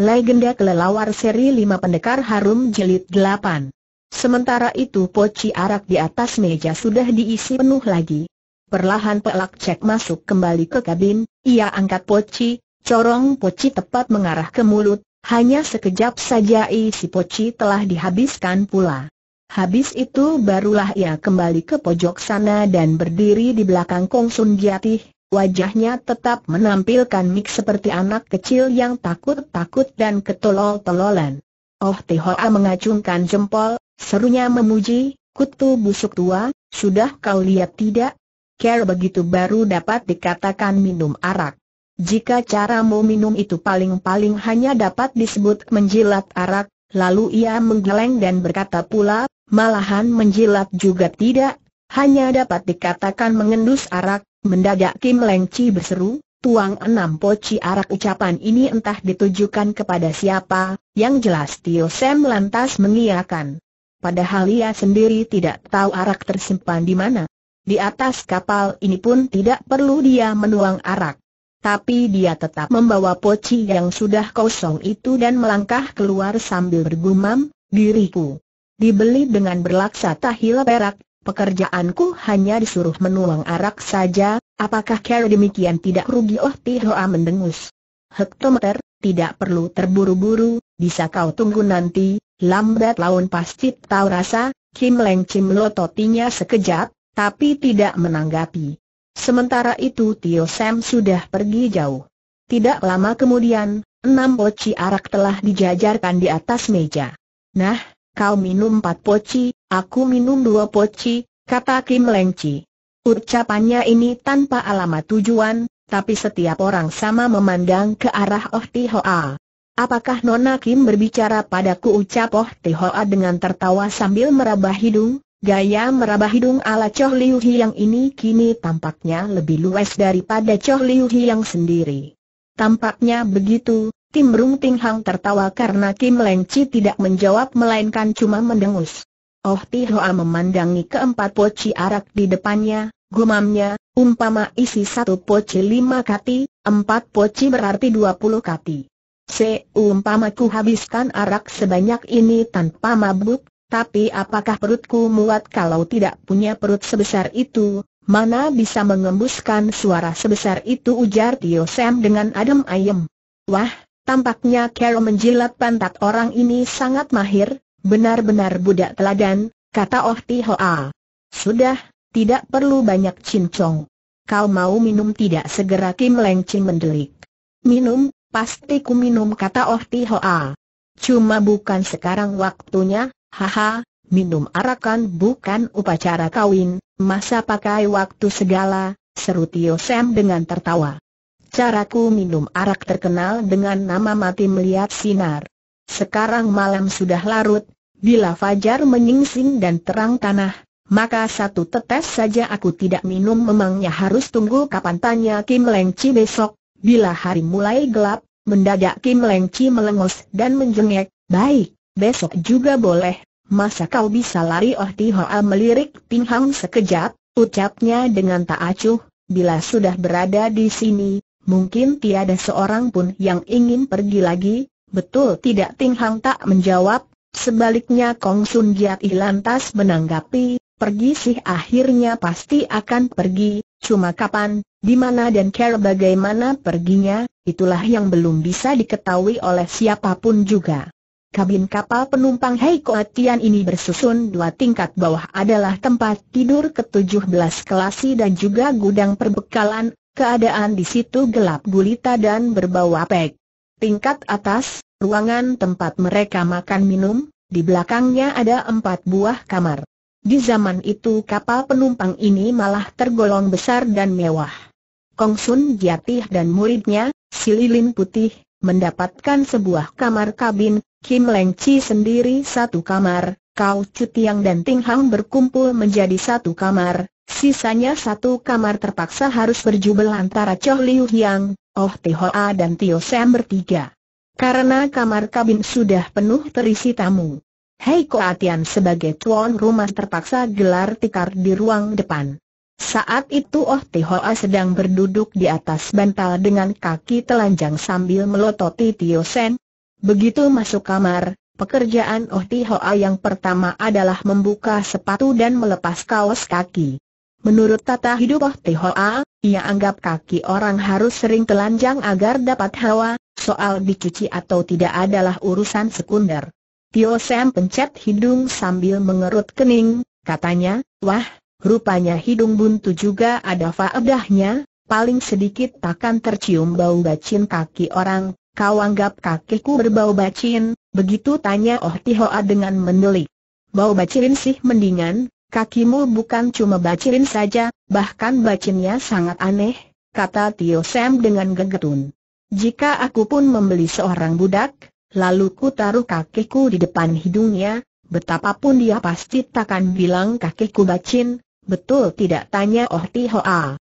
Legenda Kelelawar Seri 5 Pendekar Harum jelit 8 Sementara itu poci arak di atas meja sudah diisi penuh lagi Perlahan pelak cek masuk kembali ke kabin, ia angkat poci, corong poci tepat mengarah ke mulut Hanya sekejap saja isi poci telah dihabiskan pula Habis itu barulah ia kembali ke pojok sana dan berdiri di belakang Kong Sun Giatih Wajahnya tetap menampilkan mik seperti anak kecil yang takut-takut dan ketolol-tololan. Oh Tihoa mengacungkan jempol, serunya memuji, kutu busuk tua, sudah kau lihat tidak? Care begitu baru dapat dikatakan minum arak. Jika cara caramu minum itu paling-paling hanya dapat disebut menjilat arak, lalu ia menggeleng dan berkata pula, malahan menjilat juga tidak, hanya dapat dikatakan mengendus arak, Mendadak Kim Leng Chi berseru, tuang enam poci arak ucapan ini entah ditujukan kepada siapa, yang jelas Tio Sam lantas mengiyakan. Padahal ia sendiri tidak tahu arak tersimpan di mana. Di atas kapal ini pun tidak perlu dia menuang arak. Tapi dia tetap membawa poci yang sudah kosong itu dan melangkah keluar sambil bergumam, diriku. Dibeli dengan berlaksa tahila perak, Pekerjaanku hanya disuruh menuang arak saja, apakah kau demikian tidak rugi Oh Tihoa mendengus. Hektometer, tidak perlu terburu-buru, bisa kau tunggu nanti, lambat laun pasti tahu rasa, Kim Leng Chim lototinya sekejap, tapi tidak menanggapi. Sementara itu Tio Sam sudah pergi jauh. Tidak lama kemudian, enam boci arak telah dijajarkan di atas meja. Nah, Kau minum empat poci, aku minum dua poci, kata Kim Lengci. Ucapannya ini tanpa alamat tujuan, tapi setiap orang sama memandang ke arah Oh Tihoa. Apakah Nona Kim berbicara padaku ucap Oh Tihoa dengan tertawa sambil meraba hidung? Gaya meraba hidung ala Choh Liu yang ini kini tampaknya lebih luas daripada Choh Liu yang sendiri. Tampaknya begitu, Tim Rung Ting Hang tertawa karena Kim Leng Chi tidak menjawab melainkan cuma mendengus. Oh Ti Hoa memandangi keempat poci arak di depannya, gumamnya, umpama isi satu poci lima kati, empat poci berarti dua puluh kati. Seumpama ku habiskan arak sebanyak ini tanpa mabuk, tapi apakah perutku muat kalau tidak punya perut sebesar itu, mana bisa mengembuskan suara sebesar itu ujar Tio Sam dengan adem ayem. Wah, Tampaknya Carol menjilat pantat orang ini sangat mahir, benar-benar budak teladan, kata Oh Ti Hoa. Sudah, tidak perlu banyak cincong. Kau mau minum tidak segera Kim Leng Ching mendelik. Minum, pasti ku minum kata Oh Ti Hoa. Cuma bukan sekarang waktunya, haha, minum arakan bukan upacara kawin, masa pakai waktu segala, seru Tio Sam dengan tertawa. Caraku minum arak terkenal dengan nama mati melihat sinar. Sekarang malam sudah larut, bila fajar menyingsing dan terang tanah, maka satu tetes saja aku tidak minum memangnya harus tunggu kapan tanya Kim Leng Chi besok. Bila hari mulai gelap, mendadak Kim Leng Chi melengos dan menjengek, baik, besok juga boleh. Masa kau bisa lari Oh Tihoa melirik Ping sekejap, ucapnya dengan tak acuh, bila sudah berada di sini, Mungkin tiada seorang pun yang ingin pergi lagi, betul tidak Ting Hang tak menjawab, sebaliknya Kong Sun Jiat lantas menanggapi, pergi sih akhirnya pasti akan pergi, cuma kapan, di mana dan care bagaimana perginya, itulah yang belum bisa diketahui oleh siapapun juga. Kabin kapal penumpang Hei Koatian ini bersusun dua tingkat bawah adalah tempat tidur ke-17 kelasi dan juga gudang perbekalan Keadaan di situ gelap gulita dan berbau apek. Tingkat atas, ruangan tempat mereka makan minum, di belakangnya ada empat buah kamar. Di zaman itu kapal penumpang ini malah tergolong besar dan mewah. Kong Sun, Jatih dan muridnya, Sililin Putih, mendapatkan sebuah kamar kabin, Kim Leng Chi sendiri satu kamar, Kau Cutiang dan Ting Hang berkumpul menjadi satu kamar, Sisanya satu kamar terpaksa harus berjubel antara Choh Liu Yang, Oh Te Hoa dan Tio Sam bertiga. Karena kamar kabin sudah penuh terisi tamu. Hei Koatian sebagai tuan rumah terpaksa gelar tikar di ruang depan. Saat itu Oh Te Hoa sedang berduduk di atas bantal dengan kaki telanjang sambil melototi Tio Sen. Begitu masuk kamar, pekerjaan Oh Te Hoa yang pertama adalah membuka sepatu dan melepas kaos kaki. Menurut tata hidup Oh Hoa, ia anggap kaki orang harus sering telanjang agar dapat hawa, soal dicuci atau tidak adalah urusan sekunder. Tio Sam pencet hidung sambil mengerut kening, katanya, wah, rupanya hidung buntu juga ada faedahnya, paling sedikit takkan tercium bau bacin kaki orang, kau anggap kakiku berbau bacin, begitu tanya Oh Tihoa dengan mendelik. Bau bacin sih mendingan, kakimu bukan cuma bacirin saja, bahkan bacinnya sangat aneh, kata Tio Sam dengan gegetun. Jika aku pun membeli seorang budak, lalu ku taruh kakiku di depan hidungnya, betapapun dia pasti takkan bilang kakiku bacin, betul tidak tanya Oh Tihoa.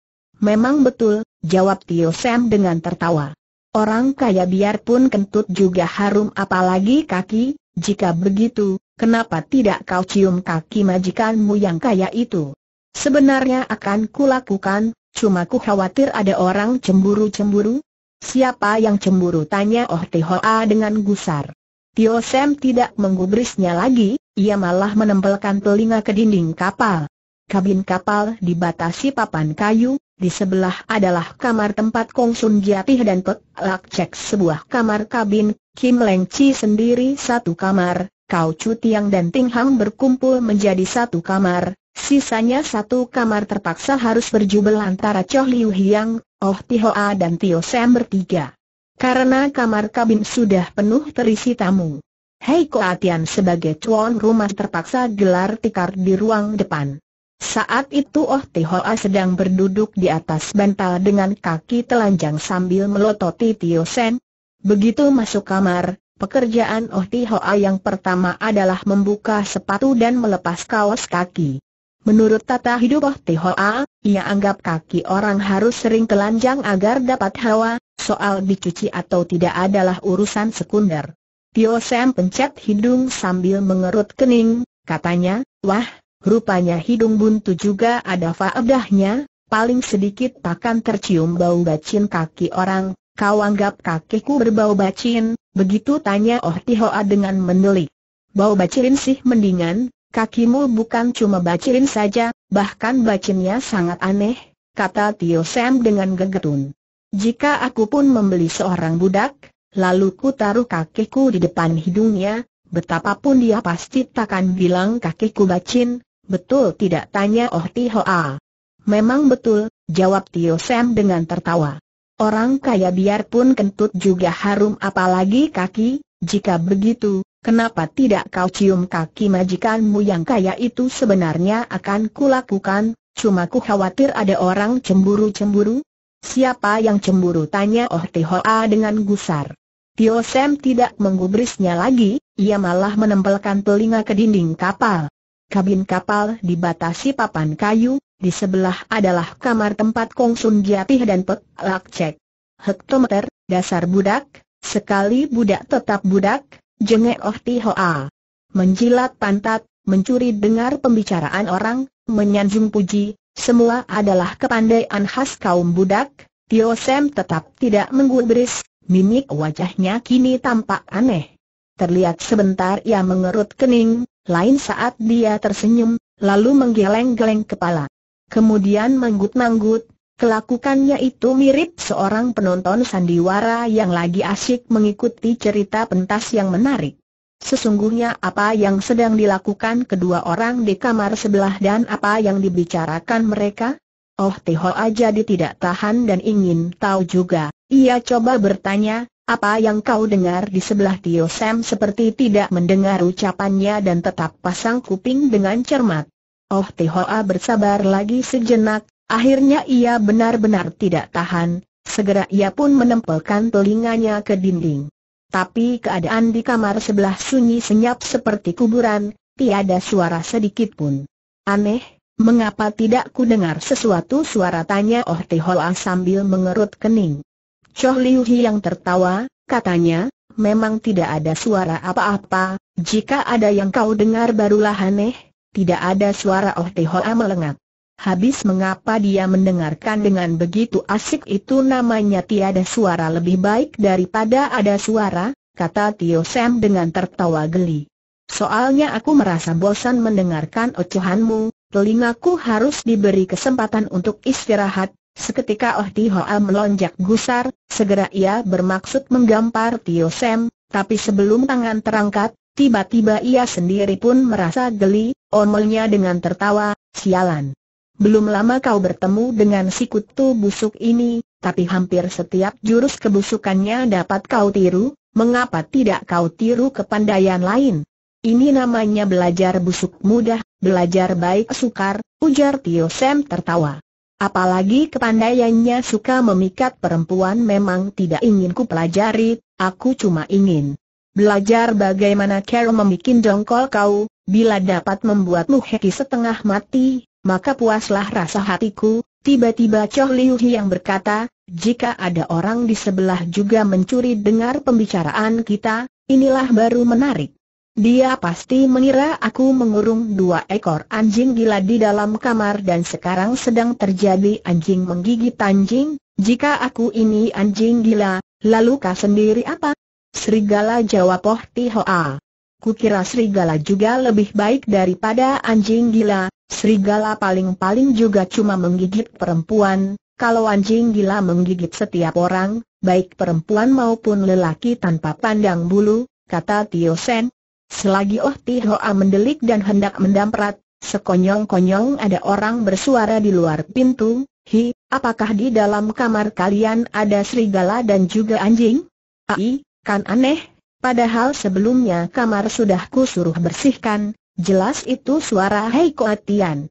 Memang betul, jawab Tio Sam dengan tertawa. Orang kaya biarpun kentut juga harum apalagi kaki, jika begitu, kenapa tidak kau cium kaki majikanmu yang kaya itu? Sebenarnya akan kulakukan, cuma ku khawatir ada orang cemburu-cemburu. Siapa yang cemburu? Tanya Oh Tihoa dengan gusar. Tio Sam tidak menggubrisnya lagi, ia malah menempelkan telinga ke dinding kapal. Kabin kapal dibatasi papan kayu, di sebelah adalah kamar tempat Kong Sun Giatih dan Pek Lak Cek sebuah kamar kabin, Kim Leng Chi sendiri satu kamar, Kau Chu Tiang dan Ting Hang berkumpul menjadi satu kamar, sisanya satu kamar terpaksa harus berjubel antara Choh Liu Hiang, Oh Tihoa dan Tio Sam bertiga. Karena kamar kabin sudah penuh terisi tamu. Hei Koatian sebagai tuan rumah terpaksa gelar tikar di ruang depan. Saat itu Oh Tihoa sedang berduduk di atas bantal dengan kaki telanjang sambil melototi Tio Sen. Begitu masuk kamar, Pekerjaan Oh Ti Hoa yang pertama adalah membuka sepatu dan melepas kaos kaki. Menurut tata hidup Oh Ti Hoa, ia anggap kaki orang harus sering telanjang agar dapat hawa, soal dicuci atau tidak adalah urusan sekunder. Tio Sam pencet hidung sambil mengerut kening, katanya, wah, rupanya hidung buntu juga ada faedahnya, paling sedikit takkan tercium bau bacin kaki orang, Kau anggap kakiku berbau bacin, begitu tanya Oh Tihoa dengan mendelik. Bau bacin sih mendingan, kakimu bukan cuma bacin saja, bahkan bacinnya sangat aneh, kata Tio Sam dengan gegetun. Jika aku pun membeli seorang budak, lalu ku taruh kakiku di depan hidungnya, betapapun dia pasti takkan bilang kakiku bacin, betul tidak tanya Oh Tihoa. Memang betul, jawab Tio Sam dengan tertawa. Orang kaya biarpun kentut juga harum apalagi kaki, jika begitu, kenapa tidak kau cium kaki majikanmu yang kaya itu sebenarnya akan kulakukan, cuma ku khawatir ada orang cemburu-cemburu? Siapa yang cemburu tanya Oh Tihoa dengan gusar. Tio Sam tidak menggubrisnya lagi, ia malah menempelkan telinga ke dinding kapal. Kabin kapal dibatasi papan kayu, di sebelah adalah kamar tempat Kong Sun Giatih dan Pek Lak Cek. Hektometer, dasar budak, sekali budak tetap budak, jengek Oh Ti Hoa. Menjilat pantat, mencuri dengar pembicaraan orang, menyanjung puji, semua adalah kepandaian khas kaum budak, Tio Sam tetap tidak menggubris, mimik wajahnya kini tampak aneh. Terlihat sebentar ia mengerut kening, lain saat dia tersenyum, lalu menggeleng-geleng kepala. Kemudian manggut-manggut, kelakukannya itu mirip seorang penonton sandiwara yang lagi asyik mengikuti cerita pentas yang menarik. Sesungguhnya apa yang sedang dilakukan kedua orang di kamar sebelah dan apa yang dibicarakan mereka? Oh aja jadi tidak tahan dan ingin tahu juga. Ia coba bertanya, apa yang kau dengar di sebelah Tio Sam seperti tidak mendengar ucapannya dan tetap pasang kuping dengan cermat. Oh Tihoa bersabar lagi sejenak, akhirnya ia benar-benar tidak tahan, segera ia pun menempelkan telinganya ke dinding. Tapi keadaan di kamar sebelah sunyi senyap seperti kuburan, tiada suara sedikit pun. Aneh, mengapa tidak ku dengar sesuatu suara tanya Oh Tihoa sambil mengerut kening. Choh Liu yang tertawa, katanya, memang tidak ada suara apa-apa, jika ada yang kau dengar barulah aneh, tidak ada suara Oh Hoa melengak. Habis mengapa dia mendengarkan dengan begitu asik itu namanya tiada suara lebih baik daripada ada suara, kata Tio Sam dengan tertawa geli. Soalnya aku merasa bosan mendengarkan ocehanmu, telingaku harus diberi kesempatan untuk istirahat. Seketika Oh Hoa melonjak gusar, segera ia bermaksud menggampar Tio Sam, tapi sebelum tangan terangkat, Tiba-tiba ia sendiri pun merasa geli, omelnya dengan tertawa, sialan. Belum lama kau bertemu dengan si kutu busuk ini, tapi hampir setiap jurus kebusukannya dapat kau tiru, mengapa tidak kau tiru ke kepandaian lain? Ini namanya belajar busuk mudah, belajar baik sukar, ujar Tio Sam tertawa. Apalagi kepandaiannya suka memikat perempuan memang tidak ingin ku pelajari, aku cuma ingin Belajar bagaimana Carol membuat dongkol kau, bila dapat membuatmu heki setengah mati, maka puaslah rasa hatiku, tiba-tiba Choh Liu yang berkata, jika ada orang di sebelah juga mencuri dengar pembicaraan kita, inilah baru menarik. Dia pasti mengira aku mengurung dua ekor anjing gila di dalam kamar dan sekarang sedang terjadi anjing menggigit anjing, jika aku ini anjing gila, lalu kau sendiri apa? Serigala jawab Oh Tihoa. Kukira serigala juga lebih baik daripada anjing gila, serigala paling-paling juga cuma menggigit perempuan, kalau anjing gila menggigit setiap orang, baik perempuan maupun lelaki tanpa pandang bulu, kata Tio Sen. Selagi Oh Tihoa mendelik dan hendak mendamprat, sekonyong-konyong ada orang bersuara di luar pintu, Hi, apakah di dalam kamar kalian ada serigala dan juga anjing? Ai, Kan aneh, padahal sebelumnya kamar sudah ku suruh bersihkan, jelas itu suara Hei Koatian.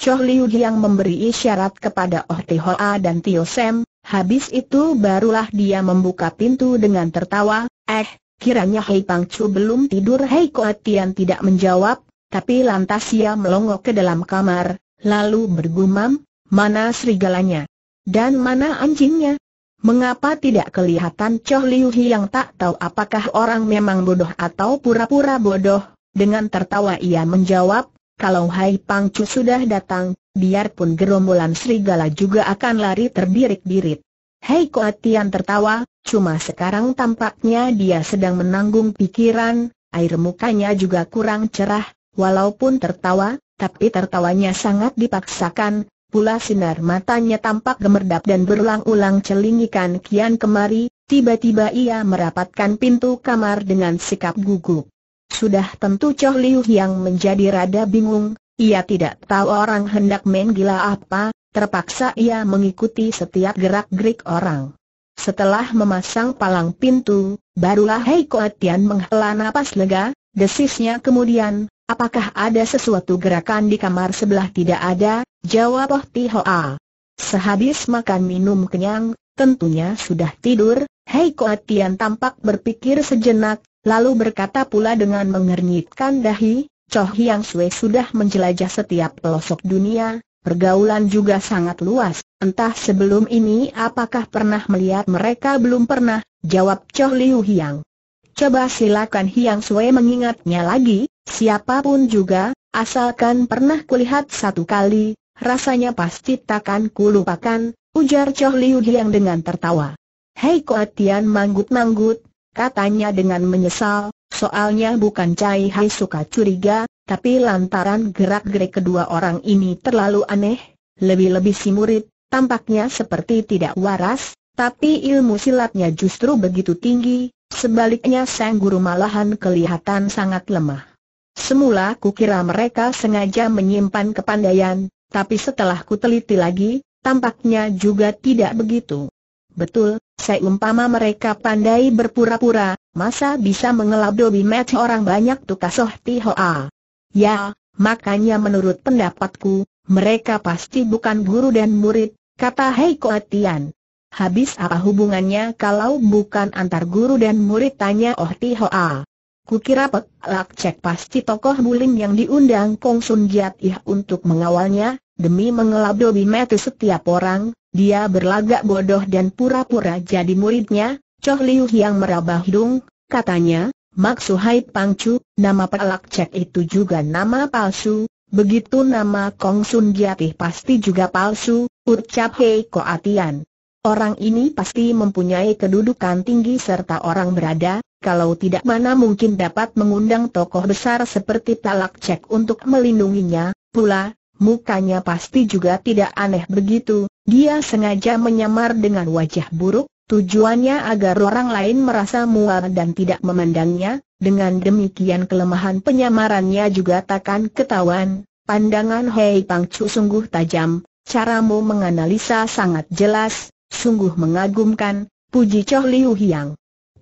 Choh Liu yang memberi isyarat kepada Oh Ti Hoa dan Tio Sam, habis itu barulah dia membuka pintu dengan tertawa, eh, kiranya Hei Pang Chu belum tidur Hei Koatian tidak menjawab, tapi lantas ia melongok ke dalam kamar, lalu bergumam, mana serigalanya? Dan mana anjingnya? Mengapa tidak kelihatan Choh Liu Hi yang tak tahu apakah orang memang bodoh atau pura-pura bodoh? Dengan tertawa ia menjawab, kalau Hai Pang Chu sudah datang, biarpun gerombolan serigala juga akan lari terbirik-birit. Hei Koatian tertawa, cuma sekarang tampaknya dia sedang menanggung pikiran, air mukanya juga kurang cerah, walaupun tertawa, tapi tertawanya sangat dipaksakan, pula sinar matanya tampak gemerdap dan berulang-ulang celingikan kian kemari, tiba-tiba ia merapatkan pintu kamar dengan sikap gugup. Sudah tentu Choh Liu yang menjadi rada bingung, ia tidak tahu orang hendak main gila apa, terpaksa ia mengikuti setiap gerak-gerik orang. Setelah memasang palang pintu, barulah Hei Koatian menghela napas lega, desisnya kemudian, apakah ada sesuatu gerakan di kamar sebelah tidak ada, Jawab Oh Hoa. Sehabis makan minum kenyang, tentunya sudah tidur, Hei Koat Tian tampak berpikir sejenak, lalu berkata pula dengan mengernyitkan dahi, Choh Yang Sui sudah menjelajah setiap pelosok dunia, pergaulan juga sangat luas, entah sebelum ini apakah pernah melihat mereka belum pernah, jawab Choh Liu Hiang. Coba silakan Hiang Sui mengingatnya lagi, siapapun juga, asalkan pernah kulihat satu kali, rasanya pasti takkan kulupakan, ujar Choh Liu Hiang dengan tertawa. Hei Koat Tian manggut-manggut, katanya dengan menyesal, soalnya bukan Cai Hai suka curiga, tapi lantaran gerak-gerik kedua orang ini terlalu aneh, lebih-lebih si murid, tampaknya seperti tidak waras, tapi ilmu silatnya justru begitu tinggi, sebaliknya sang guru malahan kelihatan sangat lemah. Semula kukira mereka sengaja menyimpan kepandaian, tapi setelah ku teliti lagi, tampaknya juga tidak begitu. Betul, seumpama mereka pandai berpura-pura, masa bisa mengelab dobi match orang banyak tukasoh tihoa. Ya, makanya menurut pendapatku, mereka pasti bukan guru dan murid, kata Heiko Atian. Habis apa hubungannya kalau bukan antar guru dan murid tanya Oh Tihoa. Kukira Pek Lak Cek pasti tokoh bulim yang diundang Kong Sun Jiat Ih untuk mengawalnya, Demi mengelabui mati setiap orang, dia berlagak bodoh dan pura-pura jadi muridnya, Choh Liu yang merabah hidung, katanya, Mak Suhai Pangcu, nama pelak cek itu juga nama palsu, begitu nama Kong Sun Giatih pasti juga palsu, ucap Hei Atian. Orang ini pasti mempunyai kedudukan tinggi serta orang berada, kalau tidak mana mungkin dapat mengundang tokoh besar seperti Talak Cek untuk melindunginya, pula, Mukanya pasti juga tidak aneh begitu, dia sengaja menyamar dengan wajah buruk, tujuannya agar orang lain merasa mual dan tidak memandangnya, dengan demikian kelemahan penyamarannya juga takkan ketahuan. Pandangan Hei Pangcu sungguh tajam, caramu menganalisa sangat jelas, sungguh mengagumkan, puji Choh Liu Hiang.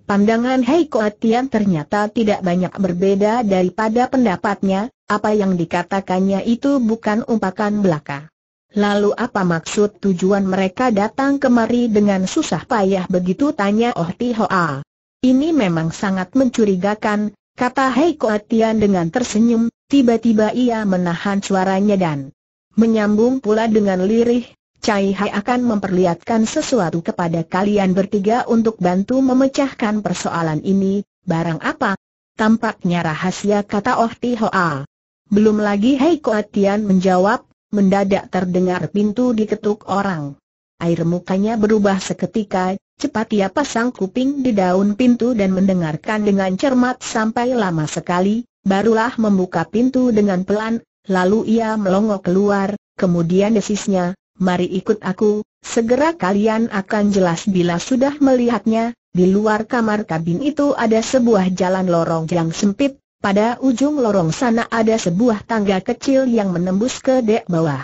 Pandangan Hei Koatian ternyata tidak banyak berbeda daripada pendapatnya, apa yang dikatakannya itu bukan umpakan belaka. Lalu apa maksud tujuan mereka datang kemari dengan susah payah begitu tanya Oh Tihoa. Ini memang sangat mencurigakan, kata Hei Koatian dengan tersenyum, tiba-tiba ia menahan suaranya dan menyambung pula dengan lirih, Cai Hai akan memperlihatkan sesuatu kepada kalian bertiga untuk bantu memecahkan persoalan ini, barang apa? Tampaknya rahasia kata Oh Tihoa. Belum lagi Hei Koatian menjawab, mendadak terdengar pintu diketuk orang. Air mukanya berubah seketika, cepat ia pasang kuping di daun pintu dan mendengarkan dengan cermat sampai lama sekali, barulah membuka pintu dengan pelan, lalu ia melongo keluar, kemudian desisnya, mari ikut aku, segera kalian akan jelas bila sudah melihatnya, di luar kamar kabin itu ada sebuah jalan lorong yang sempit, pada ujung lorong sana ada sebuah tangga kecil yang menembus ke dek bawah.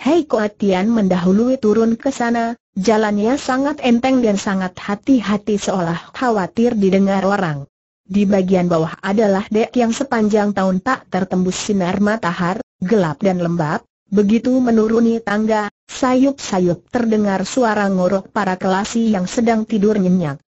Hei Koatian mendahului turun ke sana, jalannya sangat enteng dan sangat hati-hati seolah khawatir didengar orang. Di bagian bawah adalah dek yang sepanjang tahun tak tertembus sinar matahar, gelap dan lembab. Begitu menuruni tangga, sayup-sayup terdengar suara ngorok para kelasi yang sedang tidur nyenyak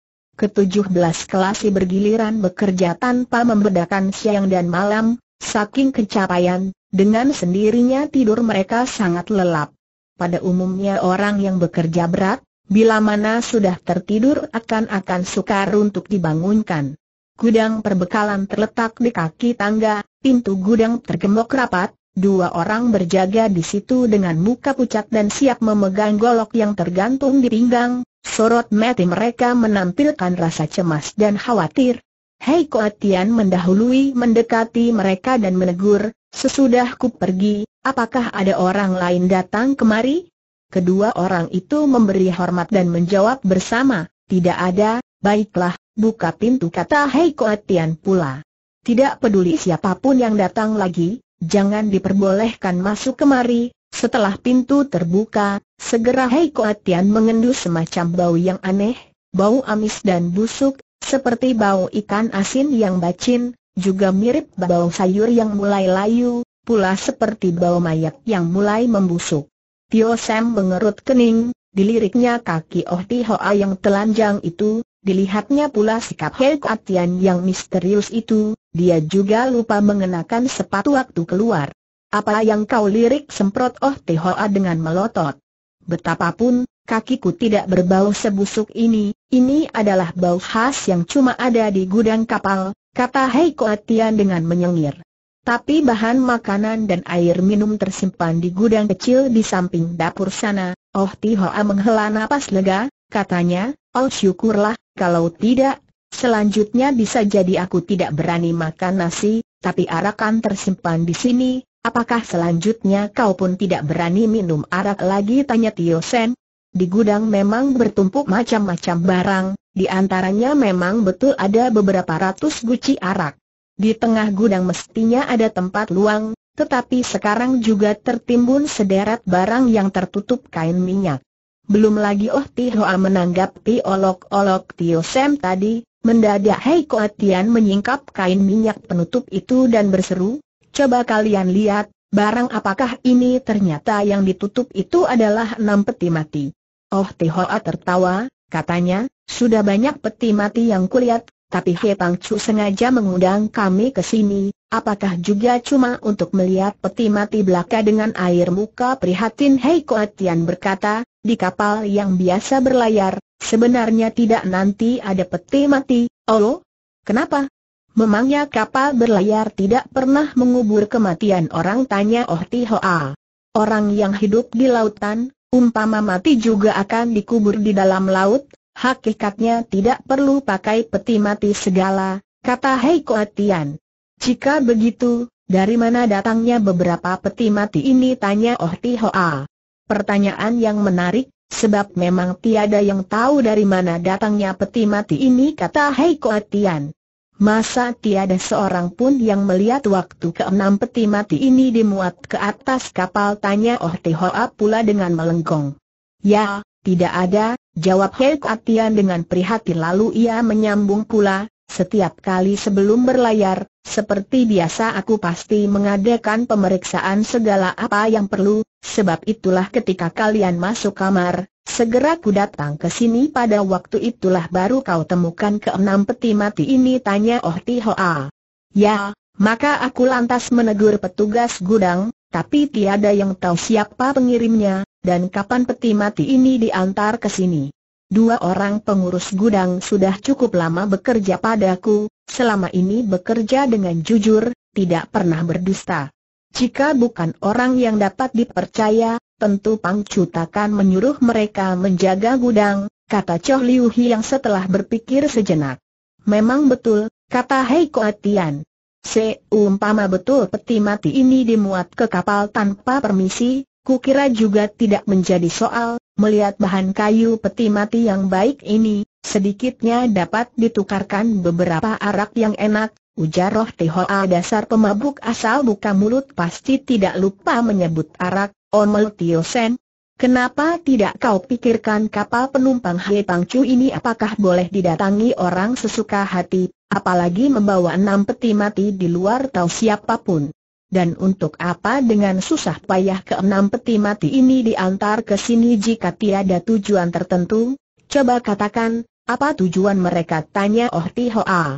ketujuh belas kelasi bergiliran bekerja tanpa membedakan siang dan malam, saking kecapaian, dengan sendirinya tidur mereka sangat lelap. Pada umumnya orang yang bekerja berat, bila mana sudah tertidur akan-akan sukar untuk dibangunkan. Gudang perbekalan terletak di kaki tangga, pintu gudang tergembok rapat, dua orang berjaga di situ dengan muka pucat dan siap memegang golok yang tergantung di pinggang, Sorot mati mereka menampilkan rasa cemas dan khawatir. Hei Koatian mendahului mendekati mereka dan menegur, sesudahku pergi, apakah ada orang lain datang kemari? Kedua orang itu memberi hormat dan menjawab bersama, tidak ada, baiklah, buka pintu kata Hei Koatian pula. Tidak peduli siapapun yang datang lagi, jangan diperbolehkan masuk kemari, setelah pintu terbuka, segera Hei Koatian mengendus semacam bau yang aneh, bau amis dan busuk, seperti bau ikan asin yang bacin, juga mirip bau sayur yang mulai layu, pula seperti bau mayat yang mulai membusuk. Tio Sam mengerut kening, diliriknya kaki Oh Ti Hoa yang telanjang itu, dilihatnya pula sikap Hei Koatian yang misterius itu, dia juga lupa mengenakan sepatu waktu keluar. Apa yang kau lirik semprot Oh Tehoa dengan melotot. Betapapun, kakiku tidak berbau sebusuk ini, ini adalah bau khas yang cuma ada di gudang kapal, kata Hei Koatian dengan menyengir. Tapi bahan makanan dan air minum tersimpan di gudang kecil di samping dapur sana, Oh Tihoa menghela napas lega, katanya, Oh syukurlah, kalau tidak, selanjutnya bisa jadi aku tidak berani makan nasi, tapi arakan tersimpan di sini, Apakah selanjutnya kau pun tidak berani minum arak lagi? Tanya Tio Sen. Di gudang memang bertumpuk macam-macam barang, di antaranya memang betul ada beberapa ratus guci arak. Di tengah gudang mestinya ada tempat luang, tetapi sekarang juga tertimbun sederet barang yang tertutup kain minyak. Belum lagi Oh Tihoa menanggapi olok-olok Tio Sem tadi, mendadak Hei Koatian menyingkap kain minyak penutup itu dan berseru, Coba kalian lihat, barang apakah ini ternyata yang ditutup itu adalah enam peti mati. Oh Tihoa tertawa, katanya, sudah banyak peti mati yang kulihat, tapi He Pang Chu sengaja mengundang kami ke sini, apakah juga cuma untuk melihat peti mati belaka dengan air muka prihatin Hei Koatian berkata, di kapal yang biasa berlayar, sebenarnya tidak nanti ada peti mati, oh Kenapa? Memangnya kapal berlayar tidak pernah mengubur kematian orang tanya Oh Hoa. Orang yang hidup di lautan, umpama mati juga akan dikubur di dalam laut, hakikatnya tidak perlu pakai peti mati segala, kata Hei Koatian. Jika begitu, dari mana datangnya beberapa peti mati ini tanya Oh Hoa. Pertanyaan yang menarik, sebab memang tiada yang tahu dari mana datangnya peti mati ini kata Hei Koatian. Masa tiada seorang pun yang melihat waktu keenam peti mati ini dimuat ke atas kapal tanya Oh Tehoa pula dengan melengkong. Ya, tidak ada, jawab Hei Atian dengan prihatin lalu ia menyambung pula, setiap kali sebelum berlayar, seperti biasa aku pasti mengadakan pemeriksaan segala apa yang perlu, Sebab itulah ketika kalian masuk kamar, segera ku datang ke sini pada waktu itulah baru kau temukan keenam peti mati ini tanya Oh Tihoa. Ya, maka aku lantas menegur petugas gudang, tapi tiada yang tahu siapa pengirimnya, dan kapan peti mati ini diantar ke sini. Dua orang pengurus gudang sudah cukup lama bekerja padaku, selama ini bekerja dengan jujur, tidak pernah berdusta. Jika bukan orang yang dapat dipercaya, tentu Pang Chu takkan menyuruh mereka menjaga gudang, kata Choh Liu Hi yang setelah berpikir sejenak. Memang betul, kata Hei Koatian. Seumpama betul peti mati ini dimuat ke kapal tanpa permisi, Kukira juga tidak menjadi soal, melihat bahan kayu peti mati yang baik ini, sedikitnya dapat ditukarkan beberapa arak yang enak, Ujar Roh Tihoa dasar pemabuk asal buka mulut pasti tidak lupa menyebut arak, Omel Tio Sen. Kenapa tidak kau pikirkan kapal penumpang Hai Pangcu ini apakah boleh didatangi orang sesuka hati, apalagi membawa enam peti mati di luar tahu siapapun. Dan untuk apa dengan susah payah ke enam peti mati ini diantar ke sini jika tiada tujuan tertentu? Coba katakan, apa tujuan mereka tanya Oh Tihoa.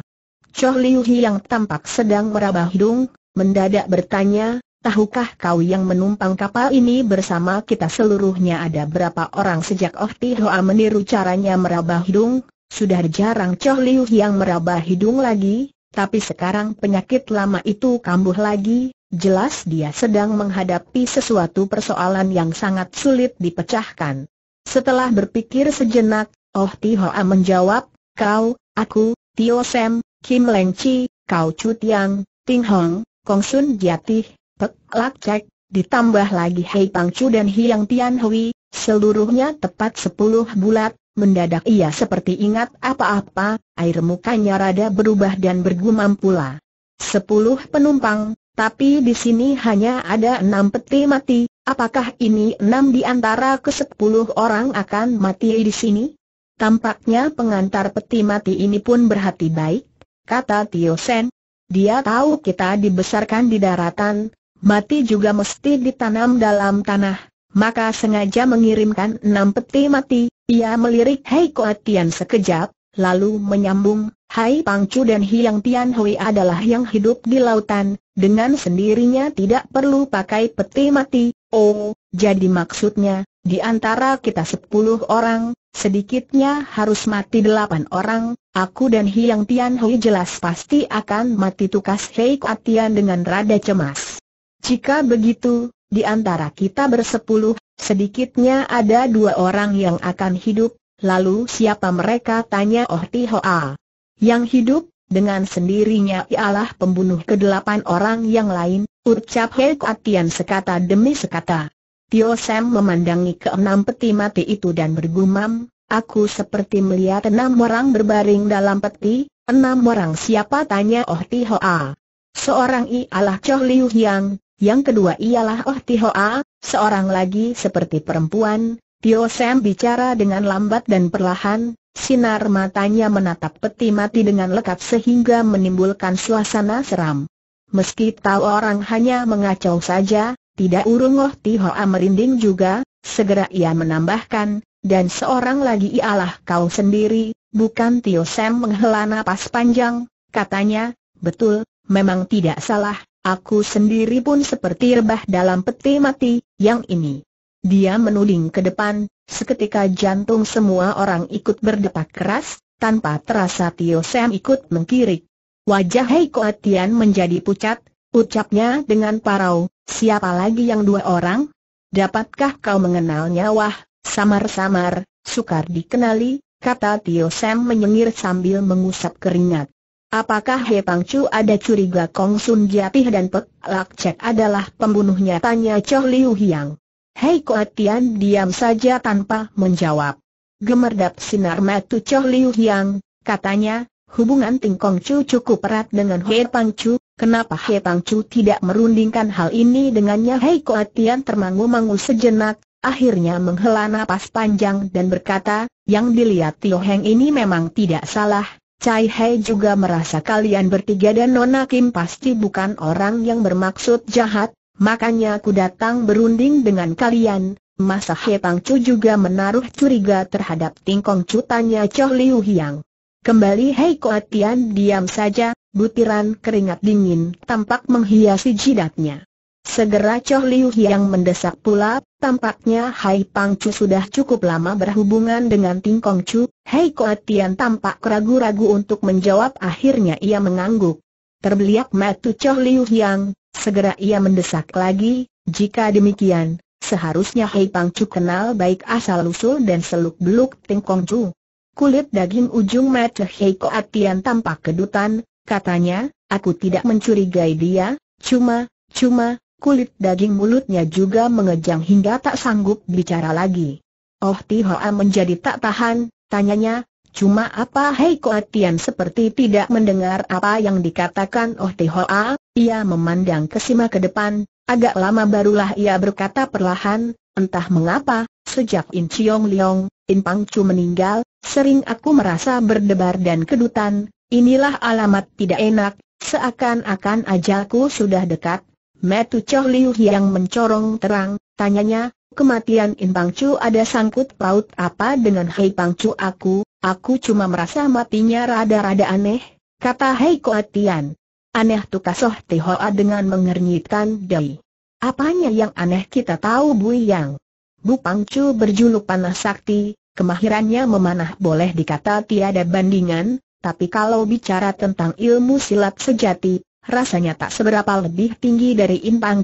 Choh Liu Hi yang tampak sedang meraba hidung, mendadak bertanya, tahukah kau yang menumpang kapal ini bersama kita seluruhnya ada berapa orang sejak Oh Ti Hoa meniru caranya meraba hidung, sudah jarang Choh Liu Hi yang meraba hidung lagi, tapi sekarang penyakit lama itu kambuh lagi, Jelas dia sedang menghadapi sesuatu persoalan yang sangat sulit dipecahkan. Setelah berpikir sejenak, Oh Ti Hoa menjawab, Kau, aku, Tio Sam, Kim Leng Chi, Kau Chu Tiang, Ting Hong, Kong Sun Jatih, Pek Lak Cek, ditambah lagi Hei Pang Chu dan Hiang Tian Hui, seluruhnya tepat sepuluh bulat, mendadak ia seperti ingat apa-apa, air mukanya rada berubah dan bergumam pula. Sepuluh penumpang, tapi di sini hanya ada enam peti mati, apakah ini enam di antara ke sepuluh orang akan mati di sini? Tampaknya pengantar peti mati ini pun berhati baik, kata Tio Sen. Dia tahu kita dibesarkan di daratan, mati juga mesti ditanam dalam tanah, maka sengaja mengirimkan enam peti mati. Ia melirik Hei Kua Tian sekejap, lalu menyambung, Hai Pangcu dan Hiang Tian Hui adalah yang hidup di lautan, dengan sendirinya tidak perlu pakai peti mati. Oh, jadi maksudnya, di antara kita sepuluh orang, Sedikitnya harus mati delapan orang, aku dan Hiang Tian Hui jelas pasti akan mati tukas Hei Atian dengan rada cemas. Jika begitu, di antara kita bersepuluh, sedikitnya ada dua orang yang akan hidup, lalu siapa mereka tanya Oh Ti A. Yang hidup, dengan sendirinya ialah pembunuh kedelapan orang yang lain, ucap Hei Atian sekata demi sekata. Tio Sam memandangi keenam peti mati itu dan bergumam, aku seperti melihat enam orang berbaring dalam peti, enam orang siapa tanya Oh Tihoa. Seorang ialah Choh Liu Yang, yang kedua ialah Oh Tihoa, seorang lagi seperti perempuan, Tio Sam bicara dengan lambat dan perlahan, sinar matanya menatap peti mati dengan lekat sehingga menimbulkan suasana seram. Meski tahu orang hanya mengacau saja, tidak urung Loh Tihoa merinding juga, segera ia menambahkan, dan seorang lagi ialah kau sendiri, bukan Tio Sam menghela napas panjang, katanya, betul, memang tidak salah, aku sendiri pun seperti rebah dalam peti mati, yang ini. Dia menuding ke depan, seketika jantung semua orang ikut berdetak keras, tanpa terasa Tio Sam ikut mengkirik. Wajah Hei Koatian menjadi pucat, ucapnya dengan parau, Siapa lagi yang dua orang? Dapatkah kau mengenalnya wah, samar-samar, sukar dikenali, kata Tio Sam menyengir sambil mengusap keringat. Apakah He Pang Chu ada curiga Kong Sun Jiatih dan Pek Lak Cek adalah pembunuhnya? Tanya Choh Liu Hiang. Hei Koat Tian diam saja tanpa menjawab. Gemerdap sinar mata Choh Liu Hiang, katanya, hubungan Ting Kong Chu cukup erat dengan He Pang Chu, Kenapa He Chu tidak merundingkan hal ini dengannya Hei Koatian termangu-mangu sejenak, akhirnya menghela nafas panjang dan berkata, yang dilihat Tio Heng ini memang tidak salah, Cai Hei juga merasa kalian bertiga dan Nona Kim pasti bukan orang yang bermaksud jahat, makanya aku datang berunding dengan kalian. Masa He Chu juga menaruh curiga terhadap tingkong cutanya Choh Liu Hiang. Kembali Hei Koatian diam saja, butiran keringat dingin tampak menghiasi jidatnya. Segera Choh Liu Hiang mendesak pula, tampaknya Hai Pang Chu sudah cukup lama berhubungan dengan Ting Kong Chu, Hai Koatian tampak ragu-ragu untuk menjawab akhirnya ia mengangguk. Terbeliak matu Choh Liu Hiang, segera ia mendesak lagi, jika demikian, seharusnya Hai Pang Chu kenal baik asal-usul dan seluk-beluk Ting Kong Chu. Kulit daging ujung mata Hei Koatian tampak kedutan, katanya, aku tidak mencurigai dia, cuma, cuma, kulit daging mulutnya juga mengejang hingga tak sanggup bicara lagi. Oh Tihoa menjadi tak tahan, tanyanya, cuma apa Hei Koatian seperti tidak mendengar apa yang dikatakan Oh Tihoa, ia memandang ke Sima ke depan, agak lama barulah ia berkata perlahan, entah mengapa, sejak In Chiong Leong, In Pang Chu meninggal, sering aku merasa berdebar dan kedutan, Inilah alamat tidak enak, seakan-akan ajalku sudah dekat. Metu Chow Liu yang mencorong terang, tanyanya, kematian In Pang Chu ada sangkut paut apa dengan Hei Pang Chu aku, aku cuma merasa matinya rada-rada aneh, kata Hei Koatian. Aneh tukasoh Tihoa dengan mengernyitkan dai. Apanya yang aneh kita tahu Bu Yang? Bu Pangcu berjuluk panah sakti, kemahirannya memanah boleh dikata tiada bandingan, tapi kalau bicara tentang ilmu silat sejati, rasanya tak seberapa lebih tinggi dari In Pang